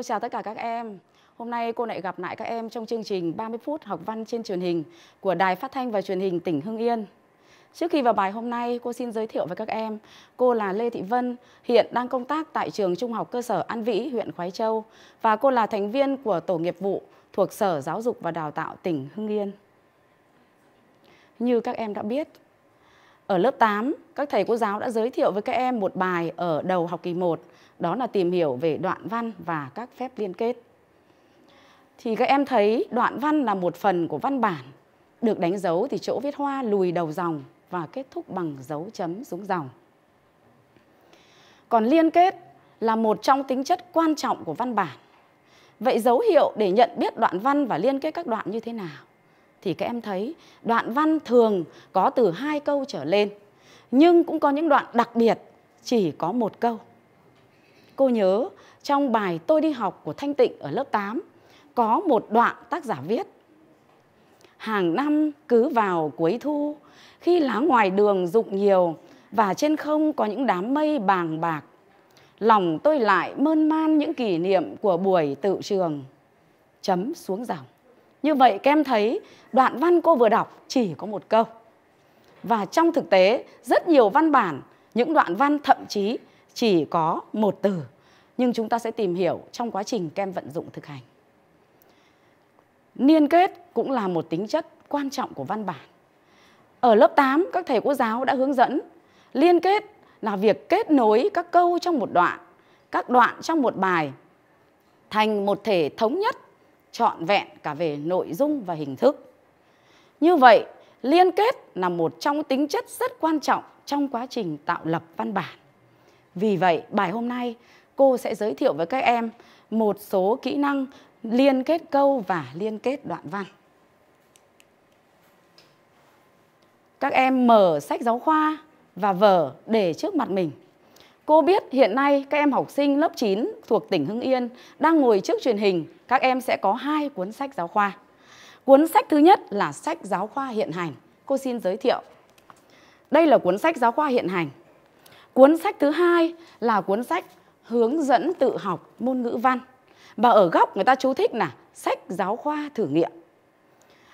Cô chào tất cả các em. Hôm nay cô lại gặp lại các em trong chương trình 30 phút học văn trên truyền hình của Đài Phát thanh và Truyền hình tỉnh Hưng Yên. Trước khi vào bài hôm nay, cô xin giới thiệu với các em. Cô là Lê Thị Vân, hiện đang công tác tại trường Trung học cơ sở An Vĩ, huyện Khói Châu và cô là thành viên của tổ nghiệp vụ thuộc Sở Giáo dục và Đào tạo tỉnh Hưng Yên. Như các em đã biết, ở lớp 8, các thầy cô giáo đã giới thiệu với các em một bài ở đầu học kỳ 1 đó là tìm hiểu về đoạn văn và các phép liên kết. Thì các em thấy đoạn văn là một phần của văn bản, được đánh dấu thì chỗ viết hoa lùi đầu dòng và kết thúc bằng dấu chấm xuống dòng. Còn liên kết là một trong tính chất quan trọng của văn bản. Vậy dấu hiệu để nhận biết đoạn văn và liên kết các đoạn như thế nào? Thì các em thấy đoạn văn thường có từ hai câu trở lên, nhưng cũng có những đoạn đặc biệt chỉ có một câu cô nhớ trong bài Tôi đi học của Thanh Tịnh ở lớp 8 có một đoạn tác giả viết Hàng năm cứ vào cuối thu, khi lá ngoài đường rụng nhiều và trên không có những đám mây bàng bạc, lòng tôi lại mơn man những kỷ niệm của buổi tự trường. Chấm xuống dòng. Như vậy kem thấy đoạn văn cô vừa đọc chỉ có một câu. Và trong thực tế rất nhiều văn bản, những đoạn văn thậm chí chỉ có một từ nhưng chúng ta sẽ tìm hiểu trong quá trình kem vận dụng thực hành. Liên kết cũng là một tính chất quan trọng của văn bản. Ở lớp 8, các thầy cô giáo đã hướng dẫn liên kết là việc kết nối các câu trong một đoạn, các đoạn trong một bài thành một thể thống nhất, trọn vẹn cả về nội dung và hình thức. Như vậy, liên kết là một trong tính chất rất quan trọng trong quá trình tạo lập văn bản. Vì vậy, bài hôm nay cô sẽ giới thiệu với các em một số kỹ năng liên kết câu và liên kết đoạn văn. Các em mở sách giáo khoa và vở để trước mặt mình. Cô biết hiện nay các em học sinh lớp 9 thuộc tỉnh Hưng Yên đang ngồi trước truyền hình, các em sẽ có hai cuốn sách giáo khoa. Cuốn sách thứ nhất là sách giáo khoa hiện hành. Cô xin giới thiệu. Đây là cuốn sách giáo khoa hiện hành Cuốn sách thứ hai là cuốn sách hướng dẫn tự học môn ngữ văn. Và ở góc người ta chú thích là sách giáo khoa thử nghiệm.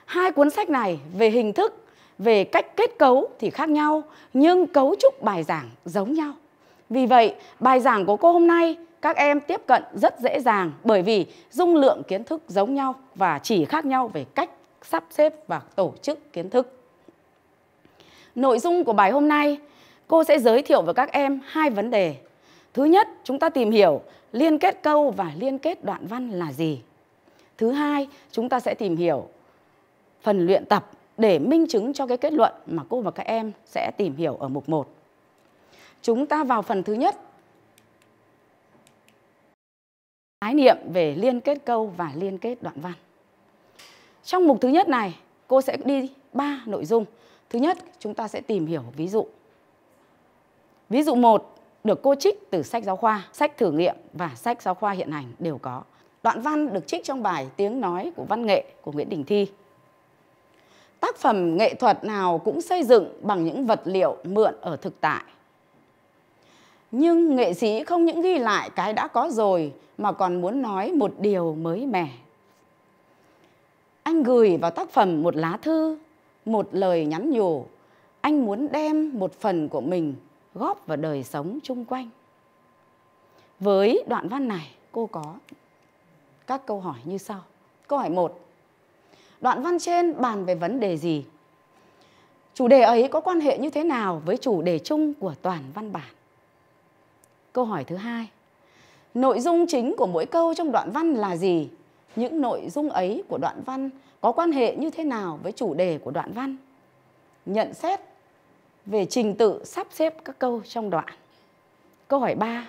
Hai cuốn sách này về hình thức, về cách kết cấu thì khác nhau, nhưng cấu trúc bài giảng giống nhau. Vì vậy, bài giảng của cô hôm nay các em tiếp cận rất dễ dàng bởi vì dung lượng kiến thức giống nhau và chỉ khác nhau về cách sắp xếp và tổ chức kiến thức. Nội dung của bài hôm nay cô sẽ giới thiệu với các em hai vấn đề. Thứ nhất, chúng ta tìm hiểu liên kết câu và liên kết đoạn văn là gì. Thứ hai, chúng ta sẽ tìm hiểu phần luyện tập để minh chứng cho cái kết luận mà cô và các em sẽ tìm hiểu ở mục 1. Chúng ta vào phần thứ nhất. Khái niệm về liên kết câu và liên kết đoạn văn. Trong mục thứ nhất này, cô sẽ đi 3 nội dung. Thứ nhất, chúng ta sẽ tìm hiểu ví dụ. Ví dụ một được cô trích từ sách giáo khoa, sách thử nghiệm và sách giáo khoa hiện hành đều có. Đoạn văn được trích trong bài Tiếng nói của văn nghệ của Nguyễn Đình Thi. Tác phẩm nghệ thuật nào cũng xây dựng bằng những vật liệu mượn ở thực tại. Nhưng nghệ sĩ không những ghi lại cái đã có rồi mà còn muốn nói một điều mới mẻ. Anh gửi vào tác phẩm một lá thư, một lời nhắn nhủ. Anh muốn đem một phần của mình góp vào đời sống chung quanh với đoạn văn này cô có các câu hỏi như sau câu hỏi một đoạn văn trên bàn về vấn đề gì chủ đề ấy có quan hệ như thế nào với chủ đề chung của toàn văn bản câu hỏi thứ hai nội dung chính của mỗi câu trong đoạn văn là gì những nội dung ấy của đoạn văn có quan hệ như thế nào với chủ đề của đoạn văn nhận xét về trình tự sắp xếp các câu trong đoạn. Câu hỏi 3.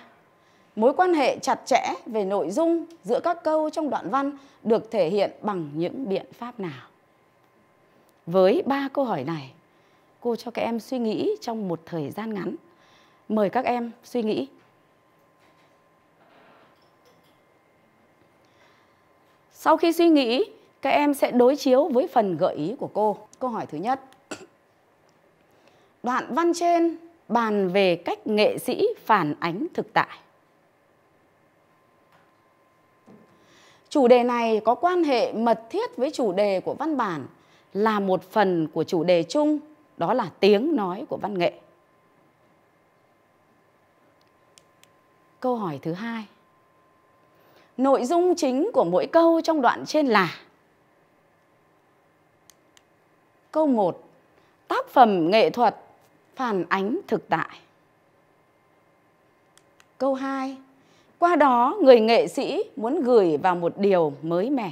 Mối quan hệ chặt chẽ về nội dung giữa các câu trong đoạn văn được thể hiện bằng những biện pháp nào? Với ba câu hỏi này, cô cho các em suy nghĩ trong một thời gian ngắn. Mời các em suy nghĩ. Sau khi suy nghĩ, các em sẽ đối chiếu với phần gợi ý của cô. Câu hỏi thứ nhất, đoạn văn trên bàn về cách nghệ sĩ phản ánh thực tại. Chủ đề này có quan hệ mật thiết với chủ đề của văn bản là một phần của chủ đề chung, đó là tiếng nói của văn nghệ. Câu hỏi thứ hai. Nội dung chính của mỗi câu trong đoạn trên là Câu 1. Tác phẩm nghệ thuật phản ánh thực tại. Câu 2. Qua đó, người nghệ sĩ muốn gửi vào một điều mới mẻ.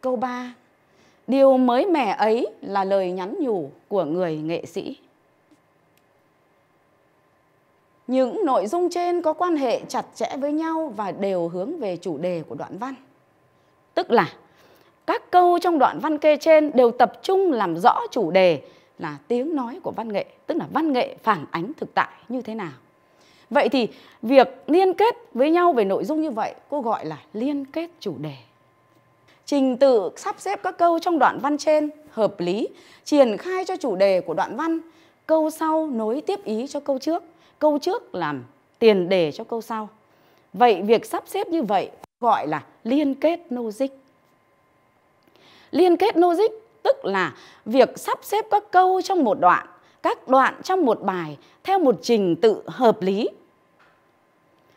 Câu 3. Điều mới mẻ ấy là lời nhắn nhủ của người nghệ sĩ. Những nội dung trên có quan hệ chặt chẽ với nhau và đều hướng về chủ đề của đoạn văn. Tức là các câu trong đoạn văn kê trên đều tập trung làm rõ chủ đề là tiếng nói của văn nghệ tức là văn nghệ phản ánh thực tại như thế nào vậy thì việc liên kết với nhau về nội dung như vậy cô gọi là liên kết chủ đề trình tự sắp xếp các câu trong đoạn văn trên hợp lý triển khai cho chủ đề của đoạn văn câu sau nối tiếp ý cho câu trước câu trước làm tiền đề cho câu sau vậy việc sắp xếp như vậy gọi là liên kết logic liên kết logic tức là việc sắp xếp các câu trong một đoạn, các đoạn trong một bài theo một trình tự hợp lý.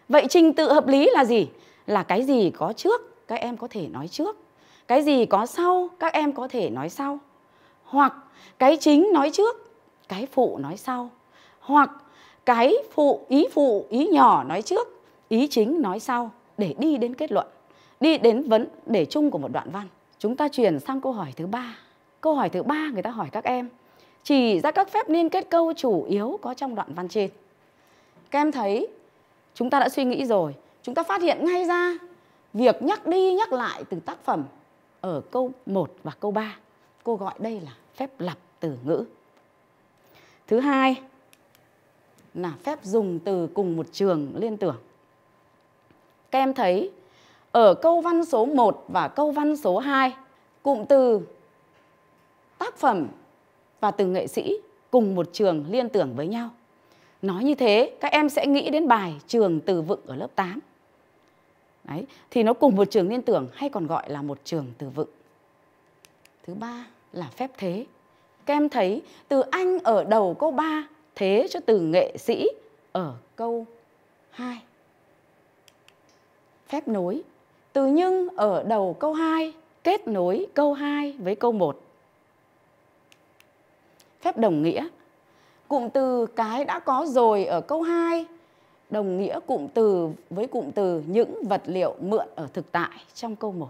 Vậy trình tự hợp lý là gì? Là cái gì có trước, các em có thể nói trước. Cái gì có sau, các em có thể nói sau. Hoặc cái chính nói trước, cái phụ nói sau. Hoặc cái phụ ý phụ ý nhỏ nói trước ý chính nói sau để đi đến kết luận đi đến vấn đề chung của một đoạn văn chúng ta chuyển sang câu hỏi thứ ba Câu hỏi thứ ba người ta hỏi các em chỉ ra các phép liên kết câu chủ yếu có trong đoạn văn trên. Các em thấy chúng ta đã suy nghĩ rồi, chúng ta phát hiện ngay ra việc nhắc đi nhắc lại từ tác phẩm ở câu 1 và câu 3. Cô gọi đây là phép lập từ ngữ. Thứ hai là phép dùng từ cùng một trường liên tưởng. Các em thấy ở câu văn số 1 và câu văn số 2, cụm từ tác phẩm và từng nghệ sĩ cùng một trường liên tưởng với nhau. Nói như thế, các em sẽ nghĩ đến bài Trường Từ Vựng ở lớp 8. Đấy, thì nó cùng một trường liên tưởng hay còn gọi là một trường từ vựng. Thứ ba là phép thế. Các em thấy từ anh ở đầu câu 3 thế cho từ nghệ sĩ ở câu 2. Phép nối. Từ nhưng ở đầu câu 2 kết nối câu 2 với câu 1 phép đồng nghĩa. Cụm từ cái đã có rồi ở câu 2 đồng nghĩa cụm từ với cụm từ những vật liệu mượn ở thực tại trong câu 1.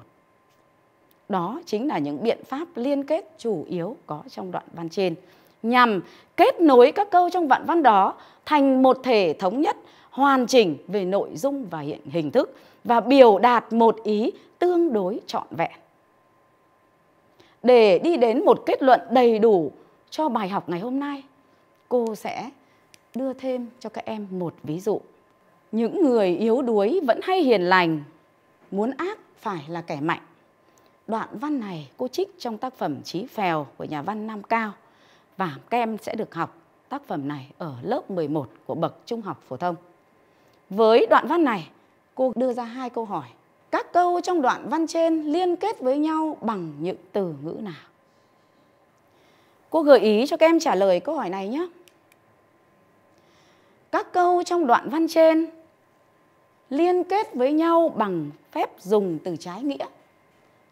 Đó chính là những biện pháp liên kết chủ yếu có trong đoạn văn trên nhằm kết nối các câu trong vạn văn đó thành một thể thống nhất, hoàn chỉnh về nội dung và hiện hình thức và biểu đạt một ý tương đối trọn vẹn. Để đi đến một kết luận đầy đủ cho bài học ngày hôm nay cô sẽ đưa thêm cho các em một ví dụ những người yếu đuối vẫn hay hiền lành muốn ác phải là kẻ mạnh đoạn văn này cô trích trong tác phẩm Chí Phèo của nhà văn Nam Cao và các em sẽ được học tác phẩm này ở lớp 11 của bậc trung học phổ thông. Với đoạn văn này, cô đưa ra hai câu hỏi. Các câu trong đoạn văn trên liên kết với nhau bằng những từ ngữ nào? Cô gợi ý cho các em trả lời câu hỏi này nhé. Các câu trong đoạn văn trên liên kết với nhau bằng phép dùng từ trái nghĩa.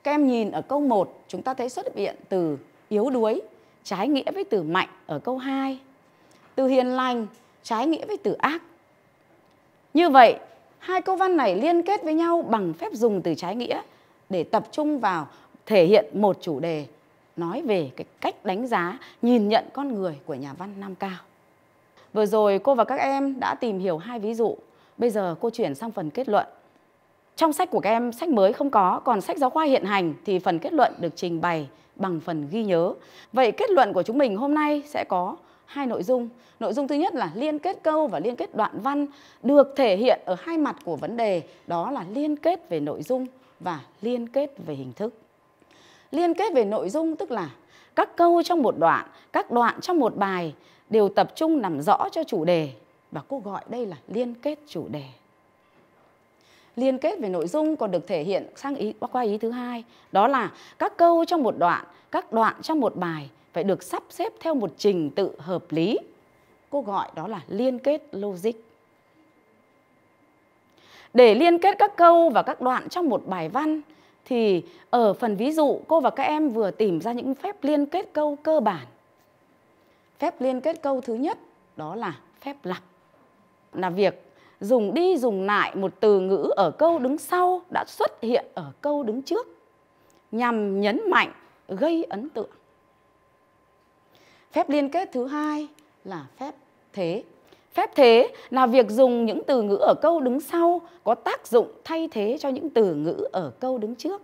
Các em nhìn ở câu 1, chúng ta thấy xuất hiện từ yếu đuối, trái nghĩa với từ mạnh ở câu 2. Từ hiền lành, trái nghĩa với từ ác. Như vậy, hai câu văn này liên kết với nhau bằng phép dùng từ trái nghĩa để tập trung vào thể hiện một chủ đề nói về cái cách đánh giá, nhìn nhận con người của nhà văn Nam Cao. Vừa rồi cô và các em đã tìm hiểu hai ví dụ, bây giờ cô chuyển sang phần kết luận. Trong sách của các em, sách mới không có, còn sách giáo khoa hiện hành thì phần kết luận được trình bày bằng phần ghi nhớ. Vậy kết luận của chúng mình hôm nay sẽ có hai nội dung. Nội dung thứ nhất là liên kết câu và liên kết đoạn văn được thể hiện ở hai mặt của vấn đề, đó là liên kết về nội dung và liên kết về hình thức liên kết về nội dung tức là các câu trong một đoạn, các đoạn trong một bài đều tập trung nằm rõ cho chủ đề và cô gọi đây là liên kết chủ đề. Liên kết về nội dung còn được thể hiện sang ý qua ý thứ hai, đó là các câu trong một đoạn, các đoạn trong một bài phải được sắp xếp theo một trình tự hợp lý. Cô gọi đó là liên kết logic. Để liên kết các câu và các đoạn trong một bài văn thì ở phần ví dụ cô và các em vừa tìm ra những phép liên kết câu cơ bản. Phép liên kết câu thứ nhất đó là phép lặp. Là việc dùng đi dùng lại một từ ngữ ở câu đứng sau đã xuất hiện ở câu đứng trước nhằm nhấn mạnh gây ấn tượng. Phép liên kết thứ hai là phép thế Phép thế là việc dùng những từ ngữ ở câu đứng sau có tác dụng thay thế cho những từ ngữ ở câu đứng trước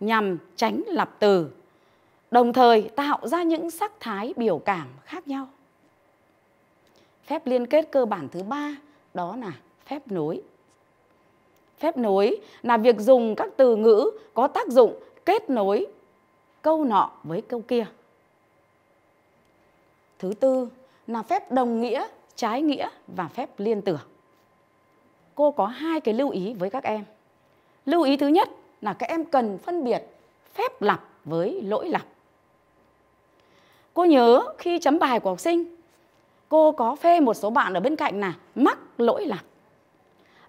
nhằm tránh lặp từ, đồng thời tạo ra những sắc thái biểu cảm khác nhau. Phép liên kết cơ bản thứ ba đó là phép nối. Phép nối là việc dùng các từ ngữ có tác dụng kết nối câu nọ với câu kia. Thứ tư là phép đồng nghĩa trái nghĩa và phép liên tưởng. Cô có hai cái lưu ý với các em. Lưu ý thứ nhất là các em cần phân biệt phép lặp với lỗi lặp. Cô nhớ khi chấm bài của học sinh, cô có phê một số bạn ở bên cạnh là mắc lỗi lặp.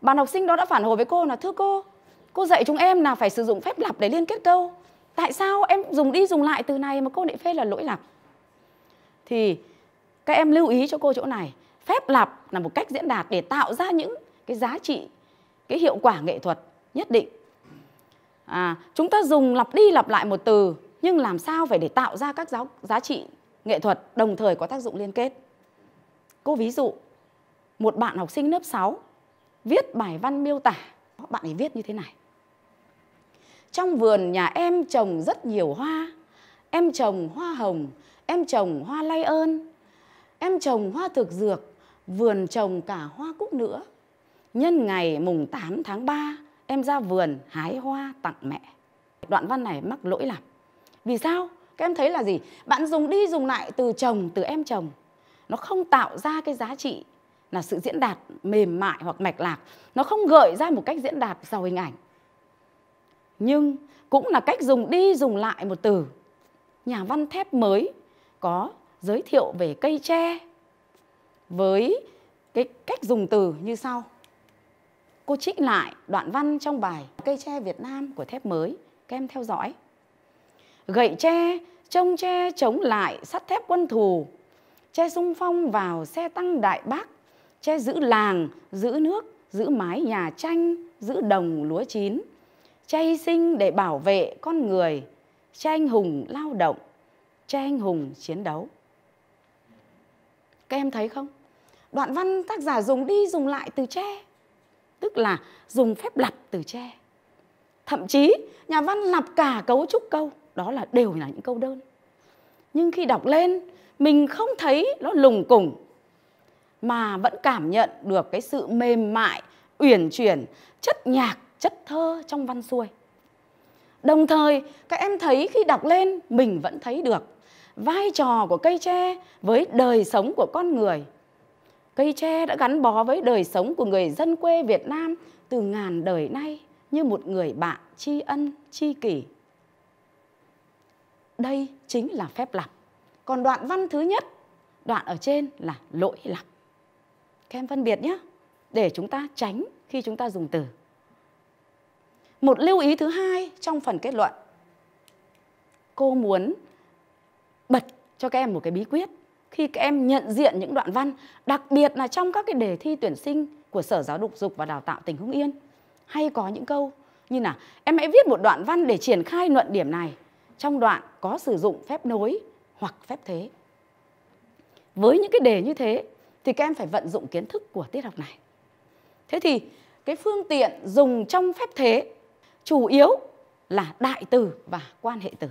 Bạn học sinh đó đã phản hồi với cô là thưa cô, cô dạy chúng em là phải sử dụng phép lặp để liên kết câu. Tại sao em dùng đi dùng lại từ này mà cô lại phê là lỗi lặp? Thì các em lưu ý cho cô chỗ này phép lặp là một cách diễn đạt để tạo ra những cái giá trị cái hiệu quả nghệ thuật nhất định à, chúng ta dùng lặp đi lặp lại một từ nhưng làm sao phải để tạo ra các giáo, giá trị nghệ thuật đồng thời có tác dụng liên kết cô ví dụ một bạn học sinh lớp 6 viết bài văn miêu tả bạn ấy viết như thế này trong vườn nhà em trồng rất nhiều hoa em trồng hoa hồng em trồng hoa lay ơn em trồng hoa thực dược vườn trồng cả hoa cúc nữa. Nhân ngày mùng 8 tháng 3, em ra vườn hái hoa tặng mẹ. Đoạn văn này mắc lỗi lắm. Vì sao? Các em thấy là gì? Bạn dùng đi dùng lại từ chồng, từ em chồng. Nó không tạo ra cái giá trị là sự diễn đạt mềm mại hoặc mạch lạc. Nó không gợi ra một cách diễn đạt giàu hình ảnh. Nhưng cũng là cách dùng đi dùng lại một từ. Nhà văn thép mới có giới thiệu về cây tre, với cái cách dùng từ như sau. Cô trích lại đoạn văn trong bài Cây tre Việt Nam của Thép Mới, các em theo dõi. Gậy tre, trông tre chống lại sắt thép quân thù, tre sung phong vào xe tăng đại bác, tre giữ làng, giữ nước, giữ mái nhà tranh, giữ đồng lúa chín, tre hy sinh để bảo vệ con người, tre anh hùng lao động, tre anh hùng chiến đấu. Các em thấy không? đoạn văn tác giả dùng đi dùng lại từ tre tức là dùng phép lặp từ tre thậm chí nhà văn lặp cả cấu trúc câu đó là đều là những câu đơn nhưng khi đọc lên mình không thấy nó lùng củng mà vẫn cảm nhận được cái sự mềm mại uyển chuyển chất nhạc chất thơ trong văn xuôi đồng thời các em thấy khi đọc lên mình vẫn thấy được vai trò của cây tre với đời sống của con người Cây tre đã gắn bó với đời sống của người dân quê Việt Nam từ ngàn đời nay như một người bạn tri ân, tri kỷ. Đây chính là phép lập. Còn đoạn văn thứ nhất, đoạn ở trên là lỗi lập. Các em phân biệt nhé, để chúng ta tránh khi chúng ta dùng từ. Một lưu ý thứ hai trong phần kết luận. Cô muốn bật cho các em một cái bí quyết khi các em nhận diện những đoạn văn, đặc biệt là trong các cái đề thi tuyển sinh của Sở Giáo dục Dục và Đào tạo tỉnh Hưng Yên, hay có những câu như là em hãy viết một đoạn văn để triển khai luận điểm này. Trong đoạn có sử dụng phép nối hoặc phép thế. Với những cái đề như thế thì các em phải vận dụng kiến thức của tiết học này. Thế thì cái phương tiện dùng trong phép thế chủ yếu là đại từ và quan hệ từ.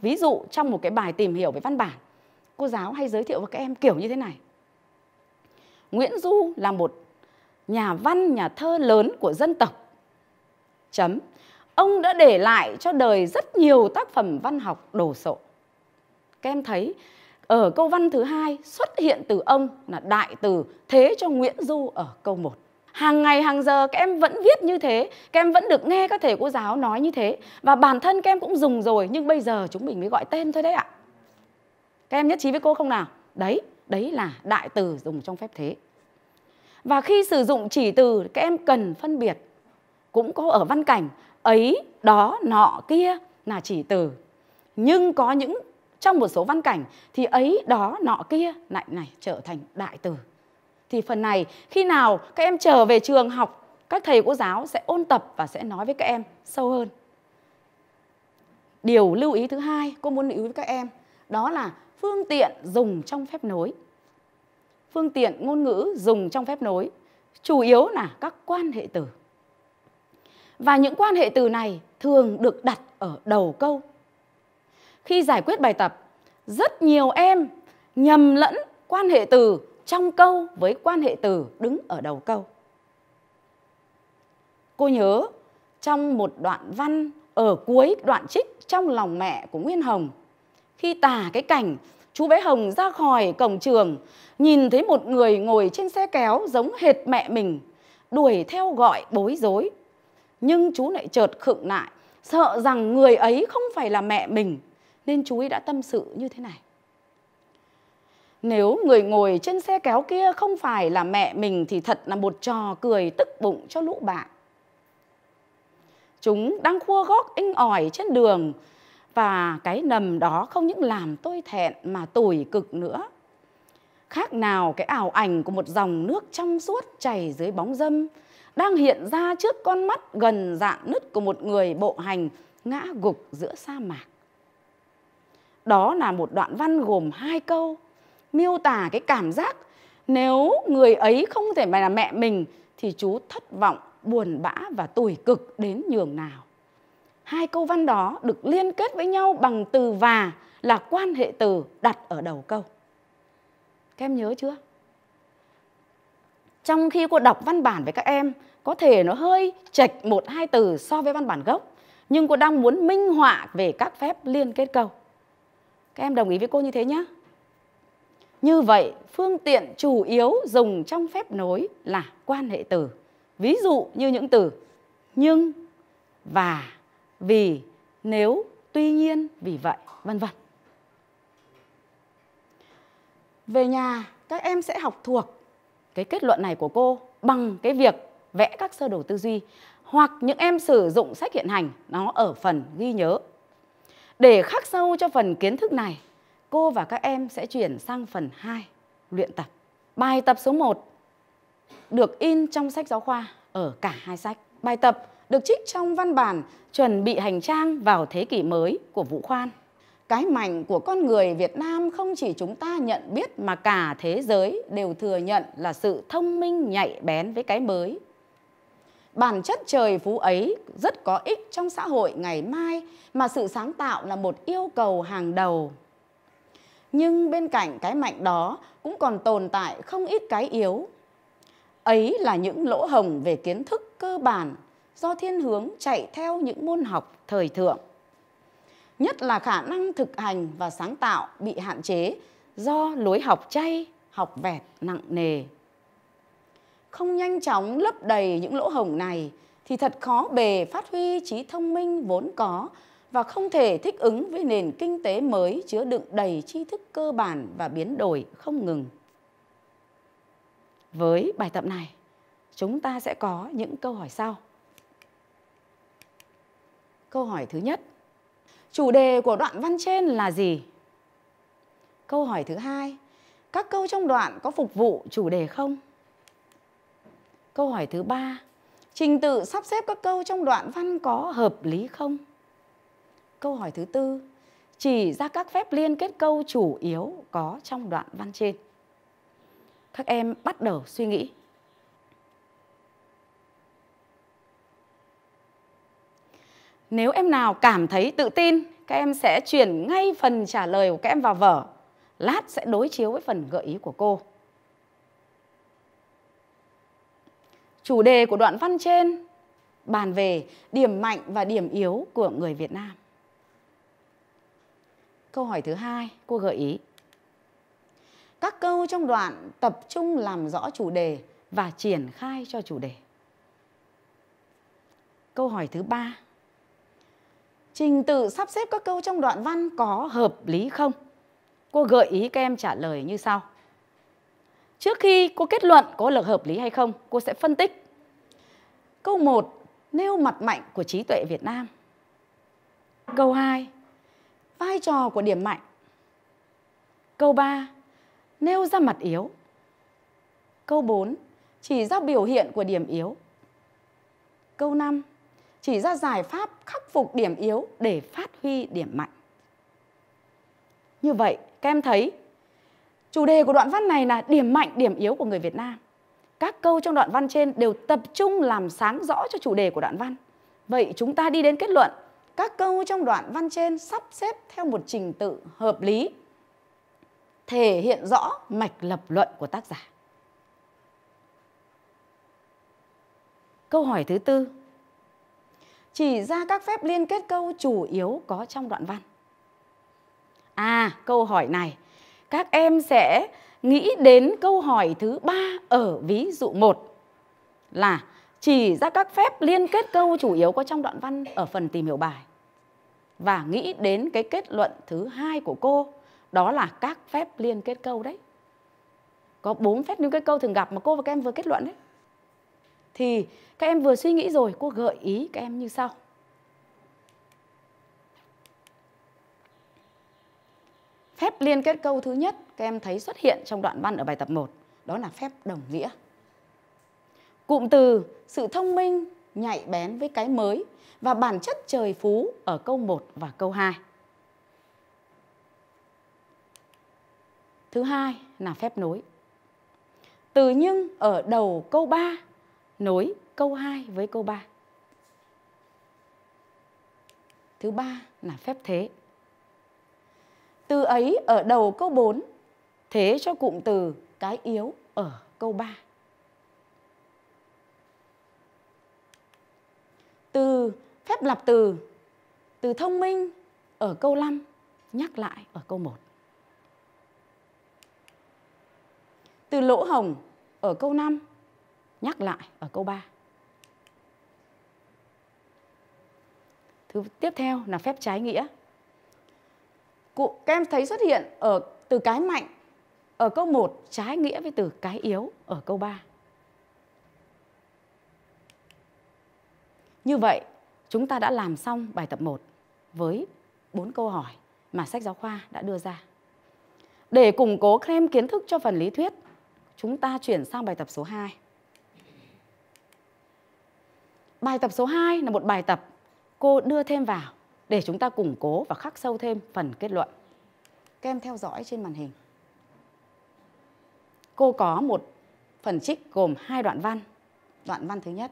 Ví dụ trong một cái bài tìm hiểu về văn bản cô giáo hay giới thiệu với các em kiểu như thế này Nguyễn Du là một nhà văn, nhà thơ lớn của dân tộc. Chấm. Ông đã để lại cho đời rất nhiều tác phẩm văn học đồ sộ. Các em thấy ở câu văn thứ hai xuất hiện từ ông là đại từ thế cho Nguyễn Du ở câu 1. Hàng ngày hàng giờ các em vẫn viết như thế, các em vẫn được nghe các thầy cô giáo nói như thế và bản thân các em cũng dùng rồi nhưng bây giờ chúng mình mới gọi tên thôi đấy ạ các em nhất trí với cô không nào đấy đấy là đại từ dùng trong phép thế và khi sử dụng chỉ từ các em cần phân biệt cũng có ở văn cảnh ấy đó nọ kia là chỉ từ nhưng có những trong một số văn cảnh thì ấy đó nọ kia lại này trở thành đại từ thì phần này khi nào các em trở về trường học các thầy cô giáo sẽ ôn tập và sẽ nói với các em sâu hơn điều lưu ý thứ hai cô muốn lưu ý với các em đó là phương tiện dùng trong phép nối. Phương tiện ngôn ngữ dùng trong phép nối chủ yếu là các quan hệ từ. Và những quan hệ từ này thường được đặt ở đầu câu. Khi giải quyết bài tập, rất nhiều em nhầm lẫn quan hệ từ trong câu với quan hệ từ đứng ở đầu câu. Cô nhớ trong một đoạn văn ở cuối đoạn trích trong lòng mẹ của Nguyên Hồng khi tả cái cảnh chú bé Hồng ra khỏi cổng trường, nhìn thấy một người ngồi trên xe kéo giống hệt mẹ mình, đuổi theo gọi bối rối. Nhưng chú lại chợt khựng lại, sợ rằng người ấy không phải là mẹ mình, nên chú ấy đã tâm sự như thế này. Nếu người ngồi trên xe kéo kia không phải là mẹ mình thì thật là một trò cười tức bụng cho lũ bạn. Chúng đang khua gót inh ỏi trên đường, và cái nầm đó không những làm tôi thẹn mà tủi cực nữa khác nào cái ảo ảnh của một dòng nước trong suốt chảy dưới bóng dâm đang hiện ra trước con mắt gần dạng nứt của một người bộ hành ngã gục giữa sa mạc. Đó là một đoạn văn gồm hai câu miêu tả cái cảm giác nếu người ấy không thể mà là mẹ mình thì chú thất vọng, buồn bã và tủi cực đến nhường nào hai câu văn đó được liên kết với nhau bằng từ và là quan hệ từ đặt ở đầu câu. Các em nhớ chưa? Trong khi cô đọc văn bản với các em, có thể nó hơi chệch một hai từ so với văn bản gốc, nhưng cô đang muốn minh họa về các phép liên kết câu. Các em đồng ý với cô như thế nhé. Như vậy, phương tiện chủ yếu dùng trong phép nối là quan hệ từ. Ví dụ như những từ nhưng và vì, nếu, tuy nhiên, vì vậy, vân vân. Về nhà, các em sẽ học thuộc cái kết luận này của cô bằng cái việc vẽ các sơ đồ tư duy hoặc những em sử dụng sách hiện hành nó ở phần ghi nhớ. Để khắc sâu cho phần kiến thức này, cô và các em sẽ chuyển sang phần 2, luyện tập. Bài tập số 1 được in trong sách giáo khoa ở cả hai sách. Bài tập được trích trong văn bản chuẩn bị hành trang vào thế kỷ mới của Vũ Khoan. Cái mạnh của con người Việt Nam không chỉ chúng ta nhận biết mà cả thế giới đều thừa nhận là sự thông minh nhạy bén với cái mới. Bản chất trời phú ấy rất có ích trong xã hội ngày mai mà sự sáng tạo là một yêu cầu hàng đầu. Nhưng bên cạnh cái mạnh đó cũng còn tồn tại không ít cái yếu. Ấy là những lỗ hồng về kiến thức cơ bản, do thiên hướng chạy theo những môn học thời thượng. Nhất là khả năng thực hành và sáng tạo bị hạn chế do lối học chay, học vẹt nặng nề. Không nhanh chóng lấp đầy những lỗ hổng này thì thật khó bề phát huy trí thông minh vốn có và không thể thích ứng với nền kinh tế mới chứa đựng đầy tri thức cơ bản và biến đổi không ngừng. Với bài tập này, chúng ta sẽ có những câu hỏi sau. Câu hỏi thứ nhất, chủ đề của đoạn văn trên là gì? Câu hỏi thứ hai, các câu trong đoạn có phục vụ chủ đề không? Câu hỏi thứ ba, trình tự sắp xếp các câu trong đoạn văn có hợp lý không? Câu hỏi thứ tư, chỉ ra các phép liên kết câu chủ yếu có trong đoạn văn trên. Các em bắt đầu suy nghĩ. Nếu em nào cảm thấy tự tin, các em sẽ chuyển ngay phần trả lời của các em vào vở. Lát sẽ đối chiếu với phần gợi ý của cô. Chủ đề của đoạn văn trên bàn về điểm mạnh và điểm yếu của người Việt Nam. Câu hỏi thứ hai, cô gợi ý. Các câu trong đoạn tập trung làm rõ chủ đề và triển khai cho chủ đề. Câu hỏi thứ ba, trình tự sắp xếp các câu trong đoạn văn có hợp lý không? Cô gợi ý các em trả lời như sau. Trước khi cô kết luận có lực hợp lý hay không, cô sẽ phân tích. Câu 1, nêu mặt mạnh của trí tuệ Việt Nam. Câu 2, vai trò của điểm mạnh. Câu 3, nêu ra mặt yếu. Câu 4, chỉ ra biểu hiện của điểm yếu. Câu 5, chỉ ra giải pháp khắc phục điểm yếu để phát huy điểm mạnh. Như vậy, các em thấy chủ đề của đoạn văn này là điểm mạnh, điểm yếu của người Việt Nam. Các câu trong đoạn văn trên đều tập trung làm sáng rõ cho chủ đề của đoạn văn. Vậy chúng ta đi đến kết luận, các câu trong đoạn văn trên sắp xếp theo một trình tự hợp lý, thể hiện rõ mạch lập luận của tác giả. Câu hỏi thứ tư chỉ ra các phép liên kết câu chủ yếu có trong đoạn văn. À, câu hỏi này, các em sẽ nghĩ đến câu hỏi thứ ba ở ví dụ 1 là chỉ ra các phép liên kết câu chủ yếu có trong đoạn văn ở phần tìm hiểu bài và nghĩ đến cái kết luận thứ hai của cô đó là các phép liên kết câu đấy có bốn phép liên kết câu thường gặp mà cô và các em vừa kết luận đấy thì các em vừa suy nghĩ rồi cô gợi ý các em như sau phép liên kết câu thứ nhất các em thấy xuất hiện trong đoạn văn ở bài tập 1 đó là phép đồng nghĩa cụm từ sự thông minh nhạy bén với cái mới và bản chất trời phú ở câu 1 và câu 2 thứ hai là phép nối từ nhưng ở đầu câu 3 nối câu 2 với câu 3. Thứ ba là phép thế. Từ ấy ở đầu câu 4 thế cho cụm từ cái yếu ở câu 3. Từ phép lập từ từ thông minh ở câu 5 nhắc lại ở câu 1. Từ lỗ hồng ở câu 5 nhắc lại ở câu 3. Thứ tiếp theo là phép trái nghĩa. Cụ các em thấy xuất hiện ở từ cái mạnh ở câu 1 trái nghĩa với từ cái yếu ở câu 3. Như vậy, chúng ta đã làm xong bài tập 1 với 4 câu hỏi mà sách giáo khoa đã đưa ra. Để củng cố thêm kiến thức cho phần lý thuyết, chúng ta chuyển sang bài tập số 2. Bài tập số 2 là một bài tập cô đưa thêm vào để chúng ta củng cố và khắc sâu thêm phần kết luận. Các em theo dõi trên màn hình. Cô có một phần trích gồm hai đoạn văn. Đoạn văn thứ nhất.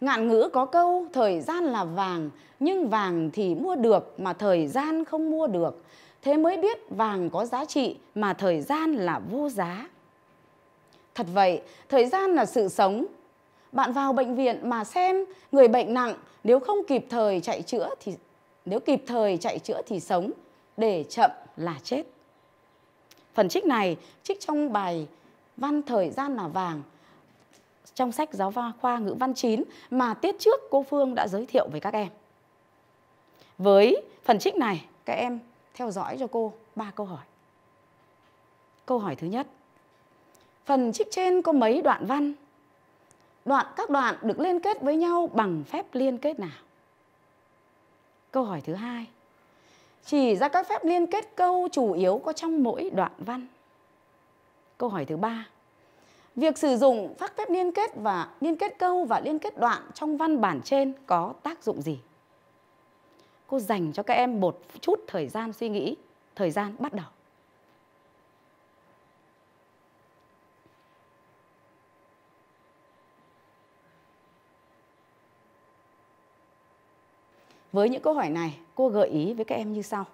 Ngạn ngữ có câu thời gian là vàng, nhưng vàng thì mua được mà thời gian không mua được. Thế mới biết vàng có giá trị mà thời gian là vô giá. Thật vậy, thời gian là sự sống, bạn vào bệnh viện mà xem người bệnh nặng nếu không kịp thời chạy chữa thì nếu kịp thời chạy chữa thì sống để chậm là chết phần trích này trích trong bài văn thời gian là vàng trong sách giáo khoa ngữ văn 9 mà tiết trước cô Phương đã giới thiệu với các em. Với phần trích này, các em theo dõi cho cô ba câu hỏi. Câu hỏi thứ nhất. Phần trích trên có mấy đoạn văn đoạn các đoạn được liên kết với nhau bằng phép liên kết nào? Câu hỏi thứ hai. Chỉ ra các phép liên kết câu chủ yếu có trong mỗi đoạn văn. Câu hỏi thứ ba. Việc sử dụng các phép liên kết và liên kết câu và liên kết đoạn trong văn bản trên có tác dụng gì? Cô dành cho các em một chút thời gian suy nghĩ, thời gian bắt đầu. Với những câu hỏi này, cô gợi ý với các em như sau.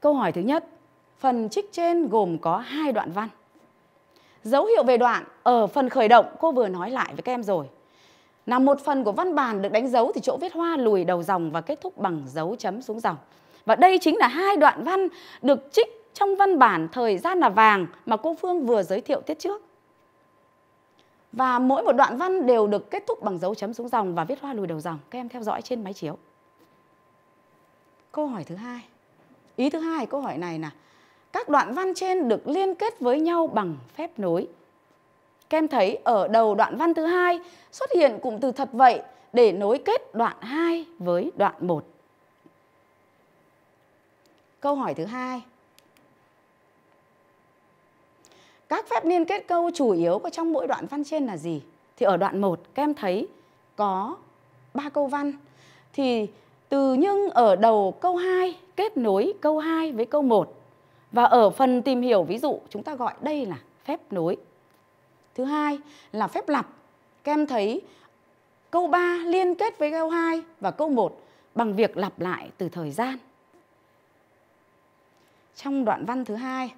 Câu hỏi thứ nhất, phần trích trên gồm có hai đoạn văn. Dấu hiệu về đoạn ở phần khởi động cô vừa nói lại với các em rồi. Là một phần của văn bản được đánh dấu thì chỗ viết hoa lùi đầu dòng và kết thúc bằng dấu chấm xuống dòng. Và đây chính là hai đoạn văn được trích trong văn bản thời gian là vàng mà cô Phương vừa giới thiệu tiết trước và mỗi một đoạn văn đều được kết thúc bằng dấu chấm xuống dòng và viết hoa lùi đầu dòng. Các em theo dõi trên máy chiếu. Câu hỏi thứ hai. Ý thứ hai câu hỏi này là các đoạn văn trên được liên kết với nhau bằng phép nối. Các em thấy ở đầu đoạn văn thứ hai xuất hiện cụm từ thật vậy để nối kết đoạn 2 với đoạn 1. Câu hỏi thứ hai các phép liên kết câu chủ yếu có trong mỗi đoạn văn trên là gì? Thì ở đoạn 1 các em thấy có ba câu văn. Thì từ nhưng ở đầu câu 2 kết nối câu 2 với câu 1. Và ở phần tìm hiểu ví dụ chúng ta gọi đây là phép nối. Thứ hai là phép lặp. Các em thấy câu 3 liên kết với câu 2 và câu 1 bằng việc lặp lại từ thời gian. Trong đoạn văn thứ hai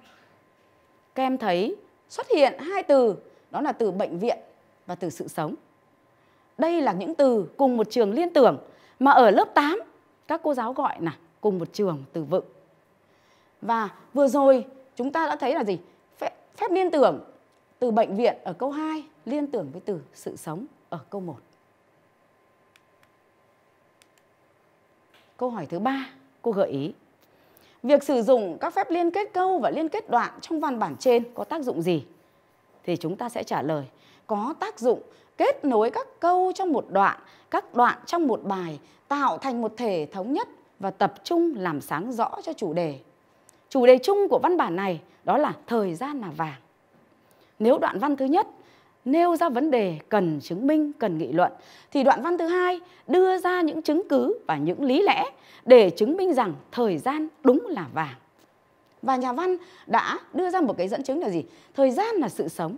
các em thấy xuất hiện hai từ đó là từ bệnh viện và từ sự sống. Đây là những từ cùng một trường liên tưởng mà ở lớp 8 các cô giáo gọi là cùng một trường từ vựng. Và vừa rồi chúng ta đã thấy là gì? Phép, phép liên tưởng từ bệnh viện ở câu 2 liên tưởng với từ sự sống ở câu 1. Câu hỏi thứ ba, cô gợi ý Việc sử dụng các phép liên kết câu và liên kết đoạn trong văn bản trên có tác dụng gì? Thì chúng ta sẽ trả lời có tác dụng kết nối các câu trong một đoạn, các đoạn trong một bài tạo thành một thể thống nhất và tập trung làm sáng rõ cho chủ đề. Chủ đề chung của văn bản này đó là thời gian là vàng. Nếu đoạn văn thứ nhất nêu ra vấn đề cần chứng minh cần nghị luận thì đoạn văn thứ hai đưa ra những chứng cứ và những lý lẽ để chứng minh rằng thời gian đúng là vàng và nhà văn đã đưa ra một cái dẫn chứng là gì thời gian là sự sống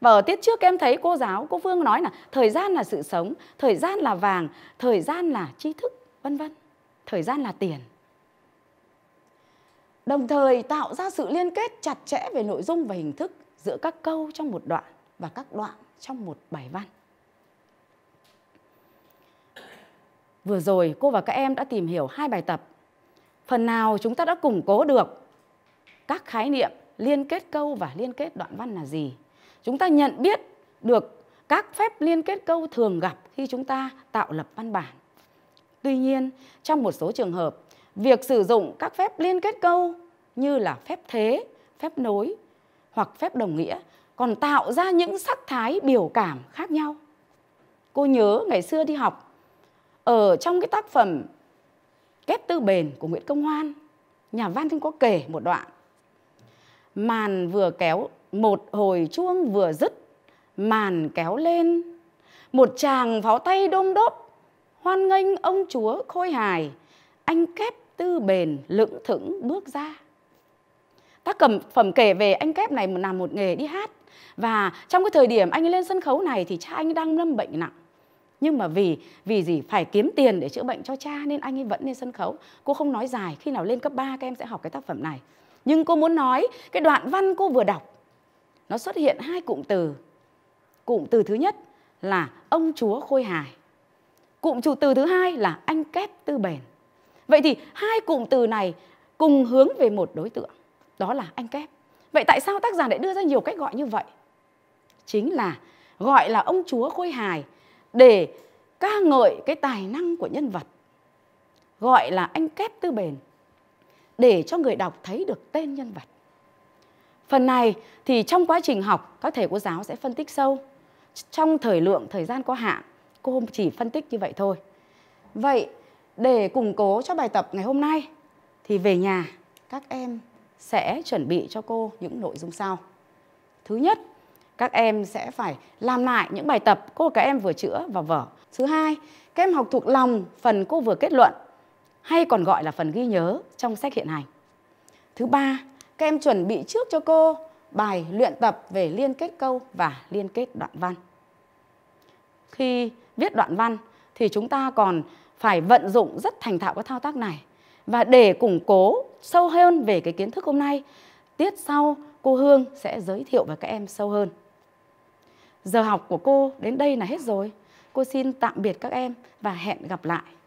và ở tiết trước em thấy cô giáo cô phương nói là thời gian là sự sống thời gian là vàng thời gian là tri thức vân vân thời gian là tiền đồng thời tạo ra sự liên kết chặt chẽ về nội dung và hình thức giữa các câu trong một đoạn và các đoạn trong một bài văn. Vừa rồi cô và các em đã tìm hiểu hai bài tập. Phần nào chúng ta đã củng cố được các khái niệm liên kết câu và liên kết đoạn văn là gì. Chúng ta nhận biết được các phép liên kết câu thường gặp khi chúng ta tạo lập văn bản. Tuy nhiên, trong một số trường hợp, việc sử dụng các phép liên kết câu như là phép thế, phép nối hoặc phép đồng nghĩa còn tạo ra những sắc thái biểu cảm khác nhau cô nhớ ngày xưa đi học ở trong cái tác phẩm kép tư bền của nguyễn công hoan nhà văn cũng có kể một đoạn màn vừa kéo một hồi chuông vừa dứt màn kéo lên một chàng pháo tay đôm đốt hoan nghênh ông chúa khôi hài anh kép tư bền lững thững bước ra tác phẩm kể về anh kép này là một nghề đi hát và trong cái thời điểm anh ấy lên sân khấu này thì cha anh đang lâm bệnh nặng nhưng mà vì vì gì phải kiếm tiền để chữa bệnh cho cha nên anh ấy vẫn lên sân khấu cô không nói dài khi nào lên cấp 3 các em sẽ học cái tác phẩm này nhưng cô muốn nói cái đoạn văn cô vừa đọc nó xuất hiện hai cụm từ cụm từ thứ nhất là ông chúa khôi hài cụm chủ từ thứ hai là anh kép tư bền vậy thì hai cụm từ này cùng hướng về một đối tượng đó là anh kép Vậy tại sao tác giả lại đưa ra nhiều cách gọi như vậy? Chính là gọi là ông chúa khôi hài để ca ngợi cái tài năng của nhân vật. Gọi là anh kép tư bền để cho người đọc thấy được tên nhân vật. Phần này thì trong quá trình học các thầy cô giáo sẽ phân tích sâu. Trong thời lượng thời gian có hạn, cô chỉ phân tích như vậy thôi. Vậy để củng cố cho bài tập ngày hôm nay thì về nhà các em sẽ chuẩn bị cho cô những nội dung sau. Thứ nhất, các em sẽ phải làm lại những bài tập cô các em vừa chữa và vở. Thứ hai, các em học thuộc lòng phần cô vừa kết luận hay còn gọi là phần ghi nhớ trong sách hiện hành. Thứ ba, các em chuẩn bị trước cho cô bài luyện tập về liên kết câu và liên kết đoạn văn. Khi viết đoạn văn thì chúng ta còn phải vận dụng rất thành thạo các thao tác này và để củng cố sâu hơn về cái kiến thức hôm nay, tiết sau cô Hương sẽ giới thiệu với các em sâu hơn. Giờ học của cô đến đây là hết rồi. Cô xin tạm biệt các em và hẹn gặp lại.